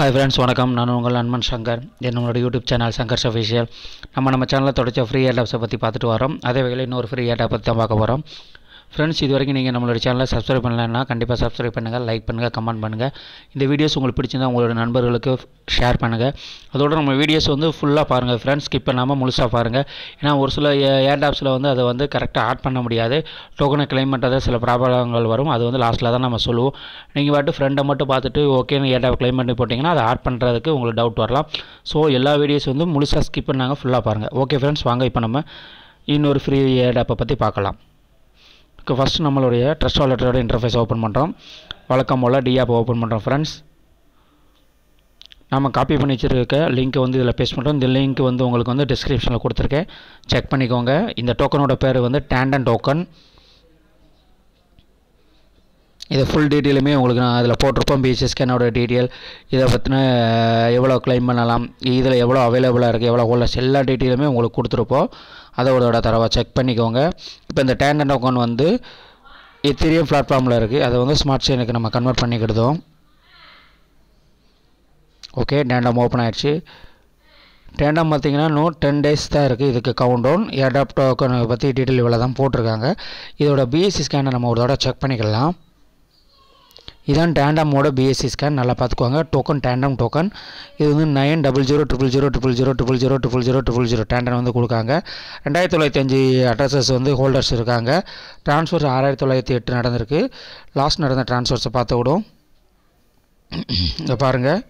hi friends வணக்கம் நான் உங்கள் அன்மன் சங்கர் என்னோட யூடியூப் சேனல் சங்கர்ஸ் அஃபிஷியல் நம்ம நம்ம சேனலில் தொடச்ச ஃப்ரீ ஏடாப்ஸை பற்றி பார்த்துட்டு வரோம் அதே வகையில் இன்னொரு ஃப்ரீ ஏடாப் பற்றி தான் பார்க்க போகிறோம் ஃப்ரெண்ட்ஸ் இது வரைக்கும் நீங்கள் நம்மளோட சேனலை சப்ஸ்கிரைப் பண்ணலைன்னா கண்டிப்பாக சப்ஸ்கிரைப் பண்ணுங்கள் லைக் பண்ணுங்கள் கமெண்ட் பண்ணுங்கள் இந்த வீடியோஸ் உங்களுக்கு பிடிச்சிருந்தால் உங்களோட நண்பர்களுக்கு ஷேர் பண்ணுங்கள் அதோட நம்ம வீடியோஸ் வந்து ஃபுல்லாக பாருங்கள் ஃப்ரெண்ட்ஸ் ஸ்கிப் பண்ணாமல் முழுசாக பாருங்கள் ஏன்னா ஒரு சில ஏர்டாப்ஸில் வந்து அதை வந்து கரெக்டாக ஆட் பண்ண முடியாது டோக்கனை கிளைம் பண்ணுறத சில ப்ராப்ளங்கள் வரும் அது வந்து லாஸ்ட்டில் தான் நம்ம சொல்லுவோம் நீங்கள் பாட்டு ஃப்ரெண்டை மட்டும் பார்த்துட்டு ஓகேன்னு ஏர்டாப் கிளைம் பண்ணி போட்டிங்கன்னா அதை ஆட் பண்ணுறதுக்கு உங்களுக்கு டவுட் வரலாம் ஸோ எல்லா வீடியோஸ் வந்து முழுசாக ஸ்கிப் பண்ணாங்க ஃபுல்லாக பாருங்கள் ஓகே ஃப்ரெண்ட்ஸ் வாங்க இப்போ நம்ம இன்னொரு ஃப்ரீ ஏடாப்பை பற்றி பார்க்கலாம் ஃபர்ஸ்ட் நம்மளுடைய ட்ரஸ்ட் வாலெட்டோட இன்டர்ஃபேஸ் ஓப்பன் பண்ணுறோம் வழக்கம் போல் டி ஆப் ஓப்பன் பண்ணுறோம் ஃப்ரெண்ட்ஸ் நம்ம காப்பி பண்ணி வச்சுருக்க லிங்க்கை வந்து இதில் பேஸ்ட் பண்ணுறோம் இந்த லிங்க் வந்து உங்களுக்கு வந்து டிஸ்கிரிப்ஷனில் கொடுத்துருக்கேன் செக் பண்ணிக்கோங்க இந்த டோக்கனோட பேர் வந்து டேண்டன் டோக்கன் இதை ஃபுல் டீட்டெயிலுமே உங்களுக்கு நான் அதில் போட்டிருப்போம் பிஹெச்எஸ் ஸ்கேனோட டீட்டெயில் இதை பற்றின எவ்வளோ கிளைம் பண்ணலாம் இதில் எவ்வளோ அவைலபிளாக இருக்குது எவ்வளோ ஹோல்டர்ஸ் எல்லா டீட்டெயிலுமே உங்களுக்கு கொடுத்துருப்போம் அதை தடவை தரவா செக் பண்ணிக்கோங்க இப்போ இந்த அண்ட் அக்கௌண்ட் வந்து எத்திரியம் பிளாட்ஃபார்மில் இருக்குது அதை வந்து ஸ்மார்ட் செயினுக்கு நம்ம கன்வெர்ட் பண்ணிக்கிடுதோம் ஓகே டேண்டம் ஓப்பன் ஆகிடுச்சு டேண்டம் பார்த்திங்கன்னா இன்னும் டென் டேஸ் தான் இருக்குது இதுக்கு கவுண்ட் டவுன் ஏடாப்டோக்கனை பற்றி டீட்டெயில் இவ்வளோ தான் போட்டிருக்காங்க இதோட பிஎஸ்சி ஸ்கேனை நம்ம ஒரு தடவை செக் பண்ணிக்கலாம் இதான் டேண்டமோட பிஎஸ்சி ஸ்கேன் நல்லா பார்த்துக்குவாங்க டோக்கன் டேண்டம் டோக்கன் இது வந்து nine double zero triple zero triple zero triple zero triple zero triple zero Tandem வந்து கொடுக்காங்க ரெண்டாயிரத்தி தொள்ளாயிரத்தி அஞ்சு அட்ரஸஸ் வந்து ஹோல்டர்ஸ் இருக்காங்க ட்ரான்ஸ்ஃபர் ஆறாயிரத்தி தொள்ளாயிரத்தி எட்டு நடந்திருக்கு லாஸ்ட் நடந்த ட்ரான்ஸ்ஃபர்ஸை பார்த்து விடும் இதை பாருங்கள்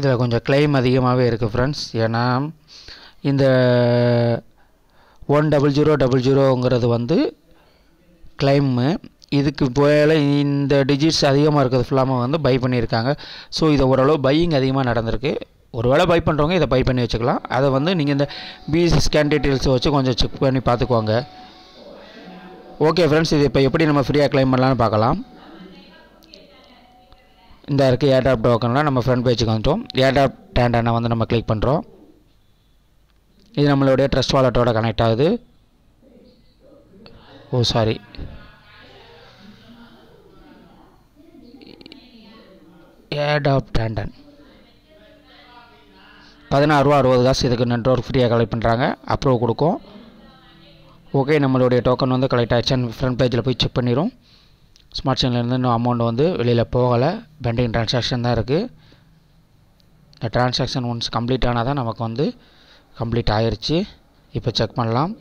இதில் கொஞ்சம் கிளைம் அதிகமாகவே இருக்குது ஃப்ரெண்ட்ஸ் ஏன்னா இந்த ஒன் டபுள் ஜீரோ டபுள் ஜீரோங்கிறது வந்து கிளைம்மு இதுக்கு போல இந்த டிஜிட்ஸ் அதிகமாக இருக்கிறது ஃபுல்லாமல் வந்து பை பண்ணியிருக்காங்க ஸோ இதை ஓரளவு பையிங் அதிகமாக நடந்திருக்கு ஒரு வேளை பை பண்ணுறவங்க இதை பை பண்ணி வச்சுக்கலாம் அதை வந்து நீங்கள் இந்த பிஎஸ்சி ஸ்கேன் டீட்டெயில்ஸை வச்சு கொஞ்சம் செக் பண்ணி பார்த்துக்கோங்க ஓகே ஃப்ரெண்ட்ஸ் இது இப்போ எப்படி நம்ம ஃப்ரீயாக கிளைம் பண்ணலான்னு பார்க்கலாம் இந்த இருக்குது ஏர்டாப் டோக்கன்லாம் நம்ம ஃப்ரெண்ட் பேஜுக்கு வந்துட்டோம் ஏர்டாப் டேண்டானை வந்து நம்ம கிளிக் பண்ணுறோம் இது நம்மளுடைய ட்ரஸ்ட் வாலெட்டோட கனெக்ட் ஆகுது oh sorry eight of Tandem ரூபா அறுபது காசு இதுக்கு நெட்ஒர்க் ஃப்ரீயாக கலெக்ட் பண்ணுறாங்க அப்ரூவ் கொடுக்கும் ஓகே நம்மளுடைய டோக்கன் வந்து கலெக்ட் ஆகிடுச்சான்னு ஃப்ரண்ட் பேஜில் போய் செக் பண்ணிடும் ஸ்மார்ட் சேனல்லேருந்து இன்னும் அமௌண்ட் வந்து வெளியில் போகலை பெண்டிங் ட்ரான்சாக்ஷன் தான் இருக்குது இந்த ட்ரான்சாக்ஷன் ஒன்ஸ் கம்ப்ளீட் ஆனால் தான் நமக்கு வந்து கம்ப்ளீட் ஆயிடுச்சு இப்போ செக் பண்ணலாம்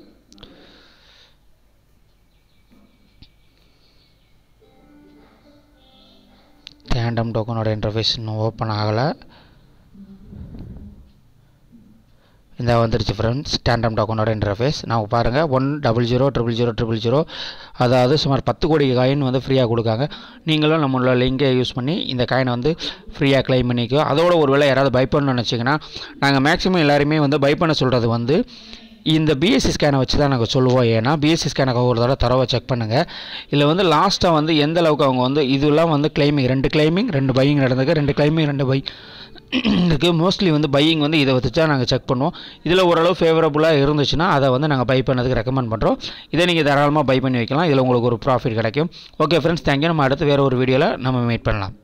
ரேண்டம் டோக்கனோட இன்டர்ஃபேஸ் இன்னும் ஓப்பன் ஆகலை இந்த வந்துருச்சு ஃப்ரெண்ட்ஸ் ரேண்டம் டோக்கனோட இன்டர்ஃபேஸ் நான் பாருங்கள் one double zero triple zero triple zero அதாவது சுமார் பத்து கோடி காயின் வந்து ஃப்ரீயாக கொடுக்காங்க நீங்களும் நம்மளோட லிங்கை யூஸ் பண்ணி இந்த காயினை வந்து ஃப்ரீயாக கிளைம் பண்ணிக்கோ அதோட ஒரு வேளை யாராவது பை பண்ணணும்னு நினச்சிங்கன்னா நாங்கள் மேக்ஸிமம் எல்லாருமே வந்து பை பண்ண சொல்கிறது வந்து இந்த பிஎஸ்சி ஸ்கேனை வச்சு தான் நாங்கள் சொல்லுவோம் ஏன்னா பிஎஸ்சி ஸ்கேனை ஒரு தடவை தரவை செக் பண்ணுங்கள் இதில் வந்து லாஸ்ட்டாக வந்து எந்த அளவுக்கு அவங்க வந்து இதெல்லாம் வந்து கிளைமிங் ரெண்டு கிளைமிங் ரெண்டு பையிங் நடந்திருக்கு ரெண்டு கிளைமிங் ரெண்டு பை இதுக்கு மோஸ்ட்லி வந்து பையிங் வந்து இதை வச்சு தான் நாங்கள் செக் பண்ணுவோம் இதில் ஓரளவு ஃபேவரபுளாக இருந்துச்சுன்னா அதை வந்து நாங்கள் பை பண்ணதுக்கு ரெக்கமெண்ட் பண்ணுறோம் இதை நீங்கள் தாராளமாக பை பண்ணி வைக்கலாம் இதில் உங்களுக்கு ஒரு ப்ராஃபிட் கிடைக்கும் ஓகே ஃப்ரெண்ட்ஸ் தேங்க்யூ நம்ம அடுத்து வேறு ஒரு வீடியோவில் நம்ம மீட் பண்ணலாம்